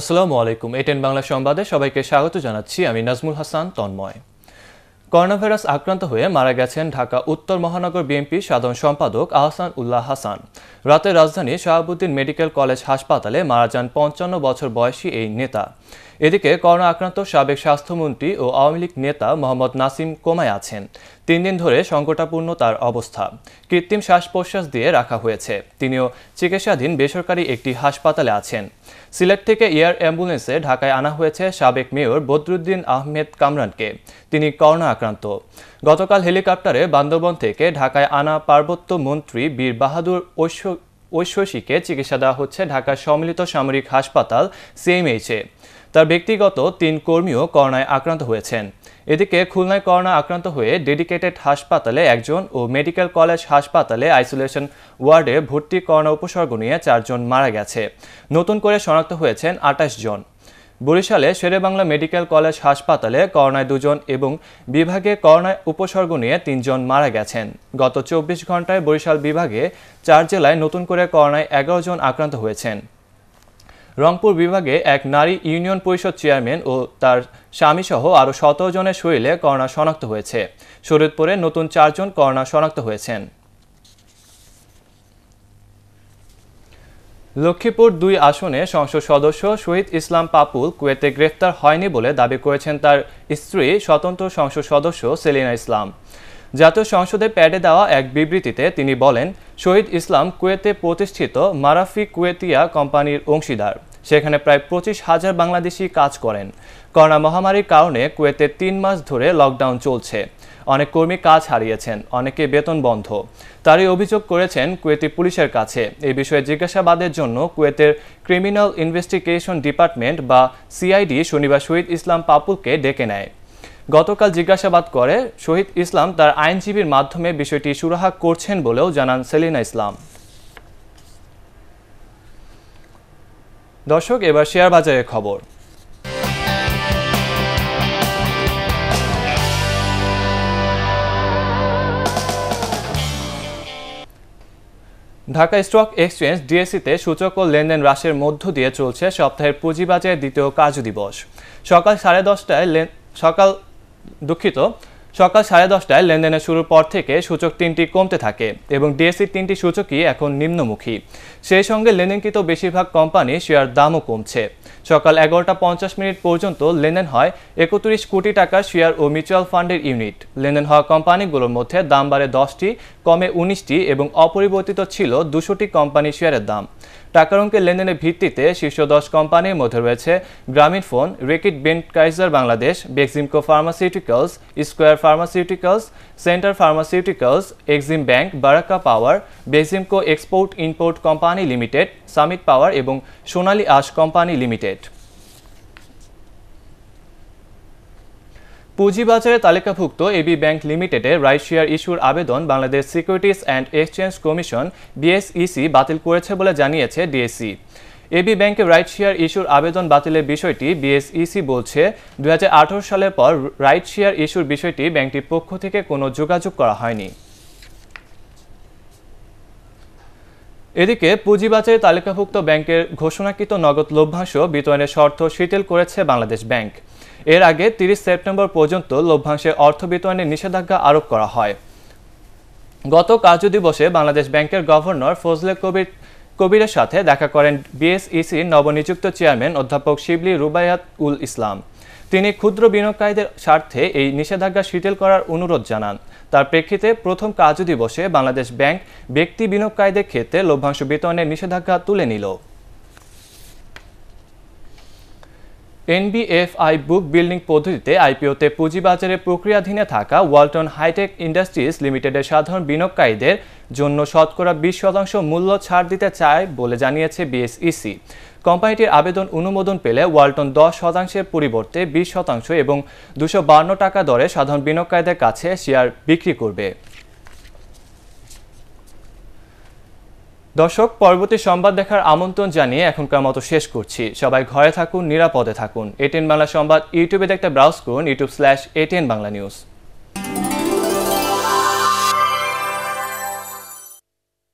আসসালামু আলাইকুম এটেন বাংলা সংবাদে সবাইকে স্বাগত জানাচ্ছি আমি নাজমুল হাসান তন্ময় করোনাভাইরাস আক্রান্ত হয়ে মারা গেছেন ঢাকা উত্তর মহানগর বিএনপির সাধারণ সম্পাদক আহসান উল্লাহ হাসান রাতে রাজধানী শাহাবুদ্দিন মেডিকেল কলেজ হাসপাতালে মারা যান পঞ্চান্ন বছর বয়সী এই নেতা এদিকে করোনা আক্রান্ত সাবেক স্বাস্থ্যমন্ত্রী ও আওয়ামী লীগ নেতা মোহাম্মদ নাসিম কোমায় আছেন তিন দিন ধরে সংকটাপূর্ণ তার অবস্থা কৃত্রিম শ্বাস প্রশ্বাস দিয়ে রাখা হয়েছে তিনিও চিকিৎসাধীন বেসরকারি একটি হাসপাতালে আছেন সিলেট থেকে এয়ার অ্যাম্বুলেন্সে ঢাকায় আনা হয়েছে সাবেক মেয়র বদরুদ্দিন আহমেদ কামরানকে তিনি করোনা আক্রান্ত গতকাল হেলিকপ্টারে বান্দরবন থেকে ঢাকায় আনা পার্বত্য মন্ত্রী বীর বাহাদুর ঐশ্ব ঐশ্বসীকে চিকিৎসা দেওয়া হচ্ছে ঢাকার সম্মিলিত সামরিক হাসপাতাল সিএমএইচে তার ব্যক্তিগত তিন কর্মীও করোনায় আক্রান্ত হয়েছেন এদিকে খুলনায় করোনা আক্রান্ত হয়ে ডেডিকেটেড হাসপাতালে একজন ও মেডিকেল কলেজ হাসপাতালে আইসোলেশন ওয়ার্ডে ভর্তি করোনা উপসর্গ নিয়ে চারজন মারা গেছে নতুন করে শনাক্ত হয়েছেন আটাশ জন বরিশালে শেরেবাংলা মেডিকেল কলেজ হাসপাতালে করোনায় দুজন এবং বিভাগে করোনায় উপসর্গ নিয়ে তিনজন মারা গেছেন গত চব্বিশ ঘন্টায় বরিশাল বিভাগে চার জেলায় নতুন করে করোনায় এগারো জন আক্রান্ত হয়েছেন রংপুর বিভাগে এক নারী ইউনিয়ন পরিষদ চেয়ারম্যান ও তার স্বামীসহ আরও সতেরো জনের শরীরে করোনা শনাক্ত হয়েছে শরীয়তপুরে নতুন চারজন করোনা শনাক্ত হয়েছেন লক্ষ্মীপুর দুই আসনে সংসদ সদস্য শহীদ ইসলাম পাপুল কুয়েতে গ্রেফতার হয়নি বলে দাবি করেছেন তার স্ত্রী স্বতন্ত্র সংসদ সদস্য সেলিনা ইসলাম জাতীয় সংসদে প্যাডে দেওয়া এক বিবৃতিতে তিনি বলেন শহীদ ইসলাম কুয়েতে প্রতিষ্ঠিত মারাফি কুয়েতিয়া কোম্পানির অংশীদার সেখানে প্রায় পঁচিশ হাজার বাংলাদেশি কাজ করেন করোনা মহামারীর কারণে কুয়েতে তিন মাস ধরে লকডাউন চলছে অনেক কর্মী কাজ হারিয়েছেন অনেকে বেতন বন্ধ তারই অভিযোগ করেছেন কুয়েতি পুলিশের কাছে এই বিষয়ে জিজ্ঞাসাবাদের জন্য কুয়েতের ক্রিমিনাল ইনভেস্টিগেশন ডিপার্টমেন্ট বা সিআইডি শনিবার শহীদ ইসলাম পাপুলকে ডেকে নেয় গতকাল জিজ্ঞাসাবাদ করে শহীদ ইসলাম তার আইনজীবীর মাধ্যমে বিষয়টি সুরাহা করছেন বলেও জানান সেলিনা ইসলাম দর্শক এবার শেয়ার বাজারের খবর ঢাকা স্টক এক্সচেঞ্জ ডিএসসিতে সূচক ও লেনদেন হ্রাসের মধ্য দিয়ে চলছে সপ্তাহের পুঁজিবাজারের দ্বিতীয় কাজ দিবস সকাল সাড়ে দশটায় সকাল দুঃখিত সকাল সাড়ে দশটায় লেনদেনের শুরুর পর থেকে সূচক তিনটি কমতে থাকে এবং ডিএসসির তিনটি সূচকই এখন নিম্নমুখী সেই সঙ্গে লেনদেনকৃত বেশিরভাগ কোম্পানি শেয়ার দামও কমছে সকাল এগারোটা পঞ্চাশ মিনিট পর্যন্ত লেনদেন হয় একত্রিশ কোটি টাকার শেয়ার ও মিউচুয়াল ফান্ডের ইউনিট লেনদেন হওয়া কোম্পানিগুলোর মধ্যে দাম বাড়ে দশটি কমে উনিশটি এবং অপরিবর্তিত ছিল দুশোটি কোম্পানি শেয়ারের দাম টাকার অঙ্কের লেনদেনের ভিত্তিতে শীর্ষ দশ কোম্পানির মধ্যে রয়েছে Grameen phone Reckitt Benckiser Bangladesh Beximco pharmaceuticals square pharmaceuticals centre pharmaceuticals Exim bank Baraka power Beximco export import company limited Summit power এবং সোনালী আশ কোম্পানি লিমিটেড পুঁজিবাজারে তালিকাভুক্ত এবি ব্যাংক লিমিটেডে রাইট শেয়ার ইস্যুর আবেদন Bangladesh securities and exchange commission BSEC বাতিল করেছে বলে জানিয়েছে ডিএসসি এবি ব্যাংকে রাইট শেয়ার ইস্যুর আবেদন বাতিলের বিষয়টি বিএসইসি বলছে দু সালের পর রাইট শেয়ার ইস্যুর বিষয়টি ব্যাংকটির পক্ষ থেকে কোনো যোগাযোগ করা হয়নি এদিকে পুঁজিবাজারে তালিকাভুক্ত ব্যাংকের ঘোষণাকৃত নগদ লভ্যাংশ বিতরণের শর্ত শিথিল করেছে বাংলাদেশ ব্যাংক এর আগে তিরিশ সেপ্টেম্বর পর্যন্ত লভ্যাংশের অর্থ বিতরণে নিষেধাজ্ঞা আরোপ করা হয় গত কার্যদিবসে বাংলাদেশ ব্যাংকের গভর্নর ফজলে কবির কবিরের সাথে দেখা করেন বিএসইসির নবনিযুক্ত চেয়ারম্যান অধ্যাপক শিবলি রুবায়াত উল ইসলাম তিনি ক্ষুদ্র বিনিয়োগকারীদের স্বার্থে এই নিষেধাজ্ঞা শিথিল করার অনুরোধ জানান তার প্রেক্ষিতে প্রথম দিবসে বাংলাদেশ ব্যাংক ব্যক্তি বিনিয়োগকারীদের ক্ষেত্রে লভ্যাংশ বিতরণের নিষেধাজ্ঞা তুলে নিল এনবিএফআই বুক বিল্ডিং পদ্ধতিতে আইপিওতে পুঁজিবাজারে প্রক্রিয়াধীনে থাকা ওয়ালটন হাইটেক ইন্ডাস্ট্রিজ লিমিটেডের সাধারণ বিনিয়োগকারীদের জন্য শতকরা বিশ শতাংশ মূল্য ছাড় দিতে চায় বলে জানিয়েছে বিএসইসি কোম্পানিটির আবেদন অনুমোদন পেলে ওয়ালটন দশ শতাংশের পরিবর্তে বিশ শতাংশ এবং দুশো টাকা দরে সাধারণ বিনিয়োগকারীদের কাছে শেয়ার বিক্রি করবে দর্শক পরবর্তী সংবাদ দেখার আমন্ত্রণ জানিয়ে এখনকার মতো শেষ করছি সবাই ঘরে থাকুন নিরাপদে থাকুন এটেন বাংলা সংবাদ ইউটিউবে দেখতে ব্রাউজ করুন YouTube slash ATN Bangla news